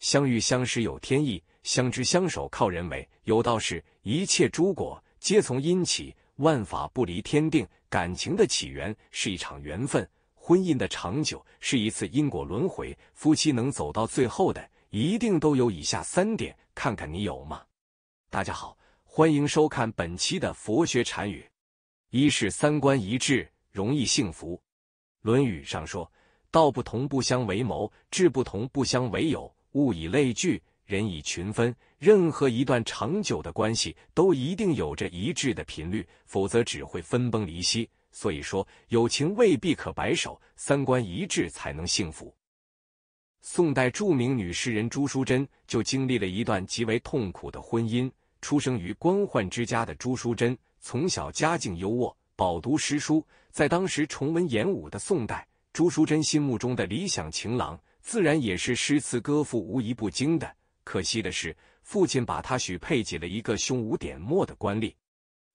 相遇相识有天意，相知相守靠人为。有道是：一切诸果皆从因起，万法不离天定。感情的起源是一场缘分，婚姻的长久是一次因果轮回。夫妻能走到最后的，一定都有以下三点，看看你有吗？大家好，欢迎收看本期的佛学禅语。一是三观一致，容易幸福。《论语》上说：“道不同不相为谋，志不同不相为友。”物以类聚，人以群分。任何一段长久的关系，都一定有着一致的频率，否则只会分崩离析。所以说，友情未必可白首，三观一致才能幸福。宋代著名女诗人朱淑珍就经历了一段极为痛苦的婚姻。出生于官宦之家的朱淑珍，从小家境优渥，饱读诗书。在当时崇文演武的宋代，朱淑珍心目中的理想情郎。自然也是诗词歌赋无一不精的。可惜的是，父亲把她许配给了一个胸无点墨的官吏。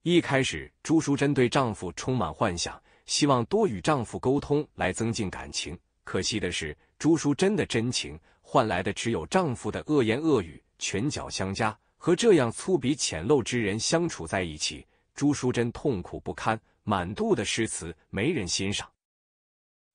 一开始，朱淑珍对丈夫充满幻想，希望多与丈夫沟通来增进感情。可惜的是，朱淑珍的真情换来的只有丈夫的恶言恶语、拳脚相加。和这样粗鄙浅陋之人相处在一起，朱淑珍痛苦不堪，满肚的诗词没人欣赏。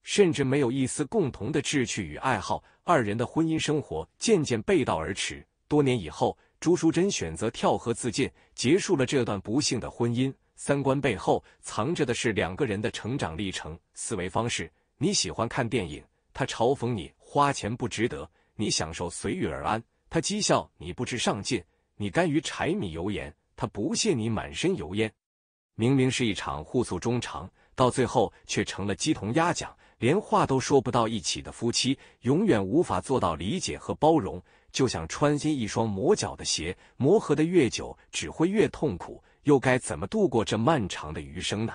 甚至没有一丝共同的志趣与爱好，二人的婚姻生活渐渐背道而驰。多年以后，朱淑珍选择跳河自尽，结束了这段不幸的婚姻。三观背后藏着的是两个人的成长历程、思维方式。你喜欢看电影，他嘲讽你花钱不值得；你享受随遇而安，他讥笑你不知上进；你甘于柴米油盐，他不屑你满身油烟。明明是一场互诉衷肠，到最后却成了鸡同鸭讲。连话都说不到一起的夫妻，永远无法做到理解和包容，就像穿新一双磨脚的鞋，磨合的越久，只会越痛苦。又该怎么度过这漫长的余生呢？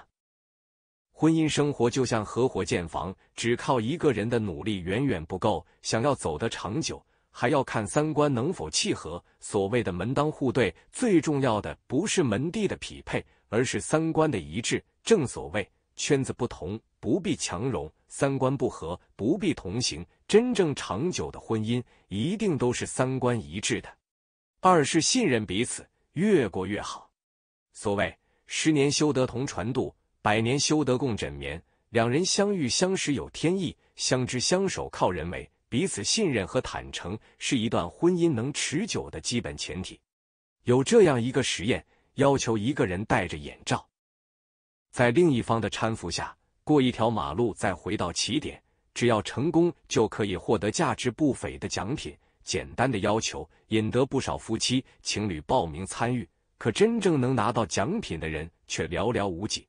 婚姻生活就像合伙建房，只靠一个人的努力远远不够，想要走得长久，还要看三观能否契合。所谓的门当户对，最重要的不是门第的匹配，而是三观的一致。正所谓。圈子不同，不必强融；三观不合，不必同行。真正长久的婚姻，一定都是三观一致的。二是信任彼此，越过越好。所谓“十年修得同船渡，百年修得共枕眠”，两人相遇相识有天意，相知相守靠人为。彼此信任和坦诚，是一段婚姻能持久的基本前提。有这样一个实验，要求一个人戴着眼罩。在另一方的搀扶下，过一条马路，再回到起点，只要成功，就可以获得价值不菲的奖品。简单的要求引得不少夫妻、情侣报名参与，可真正能拿到奖品的人却寥寥无几。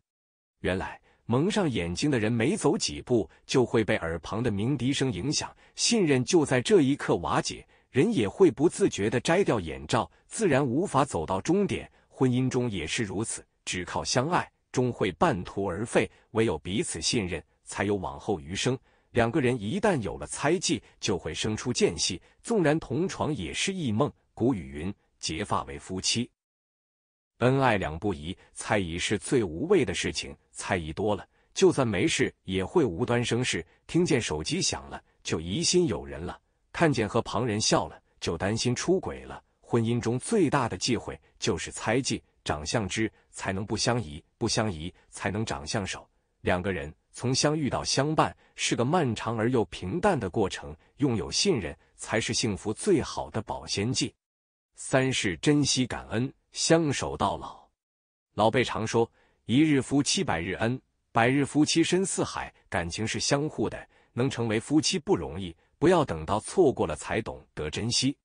原来，蒙上眼睛的人每走几步，就会被耳旁的鸣笛声影响，信任就在这一刻瓦解，人也会不自觉的摘掉眼罩，自然无法走到终点。婚姻中也是如此，只靠相爱。终会半途而废，唯有彼此信任，才有往后余生。两个人一旦有了猜忌，就会生出间隙，纵然同床也是异梦。古语云：“结发为夫妻，恩爱两不疑。”猜疑是最无谓的事情，猜疑多了，就算没事也会无端生事。听见手机响了，就疑心有人了；看见和旁人笑了，就担心出轨了。婚姻中最大的忌讳就是猜忌。长相知，才能不相宜；不相宜，才能长相守。两个人从相遇到相伴，是个漫长而又平淡的过程。拥有信任，才是幸福最好的保鲜剂。三是珍惜感恩，相守到老。老辈常说：“一日夫妻百日恩，百日夫妻深似海。”感情是相互的，能成为夫妻不容易，不要等到错过了才懂得珍惜。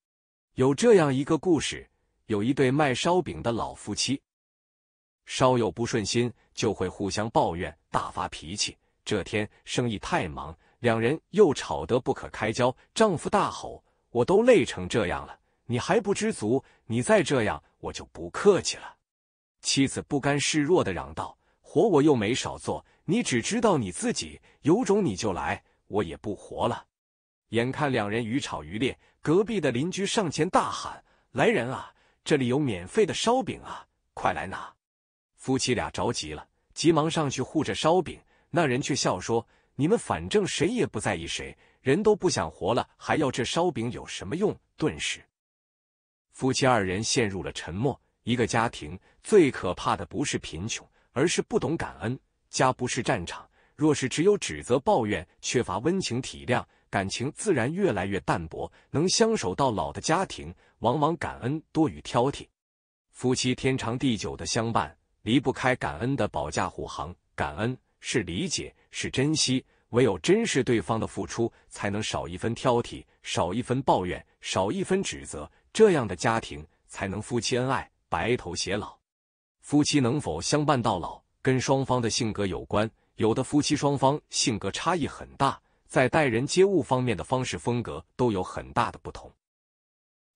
有这样一个故事。有一对卖烧饼的老夫妻，稍有不顺心就会互相抱怨、大发脾气。这天生意太忙，两人又吵得不可开交。丈夫大吼：“我都累成这样了，你还不知足？你再这样，我就不客气了！”妻子不甘示弱的嚷道：“活我又没少做，你只知道你自己，有种你就来，我也不活了！”眼看两人愈吵愈烈，隔壁的邻居上前大喊：“来人啊！”这里有免费的烧饼啊，快来拿！夫妻俩着急了，急忙上去护着烧饼。那人却笑说：“你们反正谁也不在意谁，人都不想活了，还要这烧饼有什么用？”顿时，夫妻二人陷入了沉默。一个家庭最可怕的不是贫穷，而是不懂感恩。家不是战场，若是只有指责抱怨，缺乏温情体谅，感情自然越来越淡薄。能相守到老的家庭。往往感恩多于挑剔，夫妻天长地久的相伴离不开感恩的保驾护航。感恩是理解，是珍惜，唯有珍视对方的付出，才能少一分挑剔，少一分抱怨，少一分指责。这样的家庭才能夫妻恩爱，白头偕老。夫妻能否相伴到老，跟双方的性格有关。有的夫妻双方性格差异很大，在待人接物方面的方式风格都有很大的不同。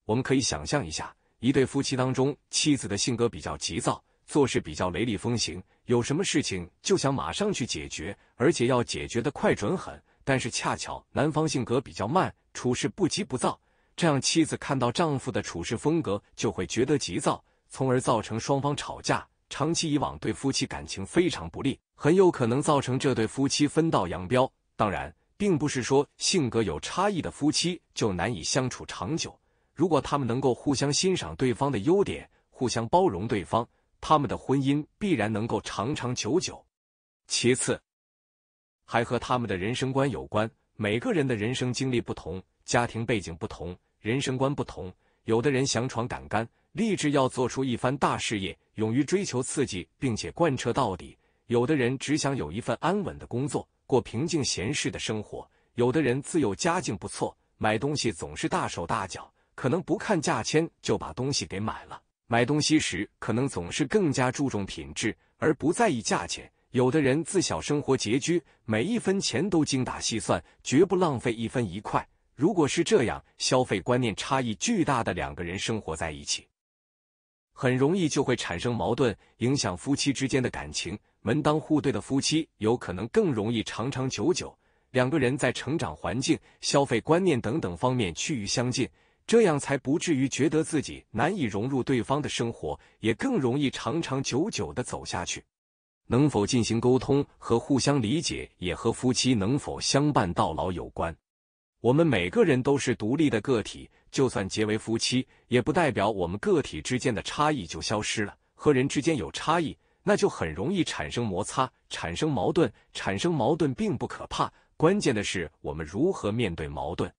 我们可以想象一下，一对夫妻当中，妻子的性格比较急躁，做事比较雷厉风行，有什么事情就想马上去解决，而且要解决的快、准、狠。但是恰巧男方性格比较慢，处事不急不躁，这样妻子看到丈夫的处事风格就会觉得急躁，从而造成双方吵架。长期以往，对夫妻感情非常不利，很有可能造成这对夫妻分道扬镳。当然，并不是说性格有差异的夫妻就难以相处长久。如果他们能够互相欣赏对方的优点，互相包容对方，他们的婚姻必然能够长长久久。其次，还和他们的人生观有关。每个人的人生经历不同，家庭背景不同，人生观不同。有的人想闯敢干，立志要做出一番大事业，勇于追求刺激，并且贯彻到底；有的人只想有一份安稳的工作，过平静闲适的生活；有的人自幼家境不错，买东西总是大手大脚。可能不看价钱就把东西给买了。买东西时，可能总是更加注重品质，而不在意价钱。有的人自小生活拮据，每一分钱都精打细算，绝不浪费一分一块。如果是这样，消费观念差异巨大的两个人生活在一起，很容易就会产生矛盾，影响夫妻之间的感情。门当户对的夫妻有可能更容易长长久久。两个人在成长环境、消费观念等等方面趋于相近。这样才不至于觉得自己难以融入对方的生活，也更容易长长久久的走下去。能否进行沟通和互相理解，也和夫妻能否相伴到老有关。我们每个人都是独立的个体，就算结为夫妻，也不代表我们个体之间的差异就消失了。和人之间有差异，那就很容易产生摩擦、产生矛盾。产生矛盾并不可怕，关键的是我们如何面对矛盾。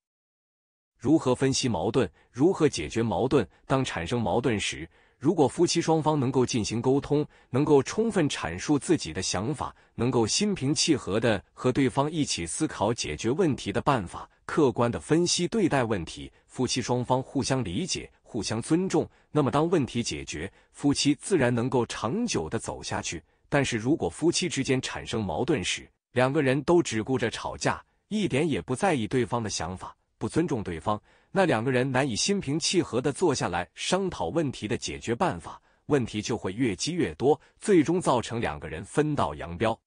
如何分析矛盾？如何解决矛盾？当产生矛盾时，如果夫妻双方能够进行沟通，能够充分阐述自己的想法，能够心平气和的和对方一起思考解决问题的办法，客观的分析对待问题，夫妻双方互相理解、互相尊重，那么当问题解决，夫妻自然能够长久的走下去。但是如果夫妻之间产生矛盾时，两个人都只顾着吵架，一点也不在意对方的想法。不尊重对方，那两个人难以心平气和的坐下来商讨问题的解决办法，问题就会越积越多，最终造成两个人分道扬镳。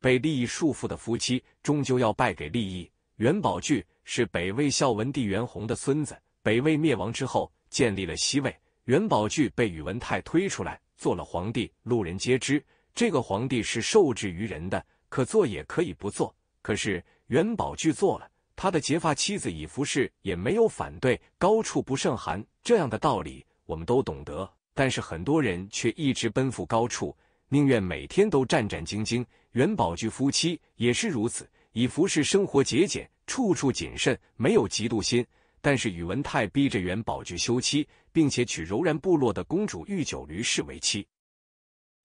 被利益束缚的夫妻，终究要败给利益。元宝炬是北魏孝文帝元宏的孙子，北魏灭亡之后，建立了西魏。元宝炬被宇文泰推出来做了皇帝，路人皆知。这个皇帝是受制于人的，可做也可以不做，可是元宝炬做了。他的结发妻子乙扶士也没有反对。高处不胜寒这样的道理我们都懂得，但是很多人却一直奔赴高处，宁愿每天都战战兢兢。元宝炬夫妻也是如此，乙扶士生活节俭，处处谨慎，没有嫉妒心。但是宇文泰逼着元宝炬休妻，并且娶柔然部落的公主玉久驴氏为妻，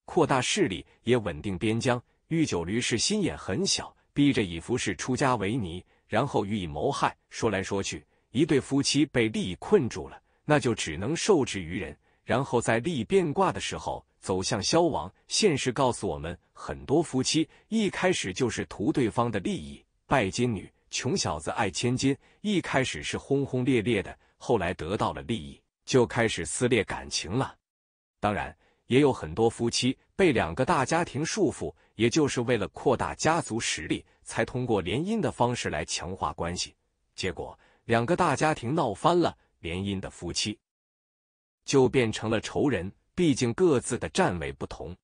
扩大势力，也稳定边疆。玉久驴氏心眼很小，逼着乙扶士出家为尼。然后予以谋害。说来说去，一对夫妻被利益困住了，那就只能受制于人，然后在利益变卦的时候走向消亡。现实告诉我们，很多夫妻一开始就是图对方的利益，拜金女、穷小子爱千金，一开始是轰轰烈烈的，后来得到了利益，就开始撕裂感情了。当然，也有很多夫妻被两个大家庭束缚，也就是为了扩大家族实力。才通过联姻的方式来强化关系，结果两个大家庭闹翻了，联姻的夫妻就变成了仇人。毕竟各自的站位不同。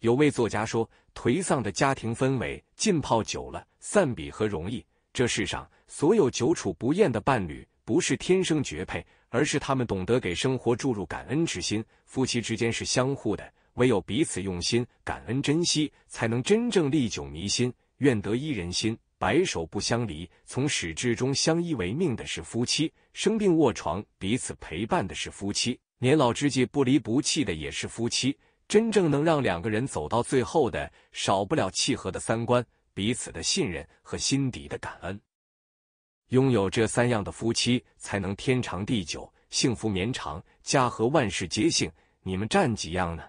有位作家说：“颓丧的家庭氛围浸泡久了，散比和容易。”这世上所有久处不厌的伴侣，不是天生绝配，而是他们懂得给生活注入感恩之心。夫妻之间是相互的，唯有彼此用心、感恩、珍惜，才能真正历久弥新。愿得一人心，白首不相离。从始至终相依为命的是夫妻，生病卧床彼此陪伴的是夫妻，年老之际不离不弃的也是夫妻。真正能让两个人走到最后的，少不了契合的三观，彼此的信任和心底的感恩。拥有这三样的夫妻，才能天长地久，幸福绵长，家和万事皆兴。你们占几样呢？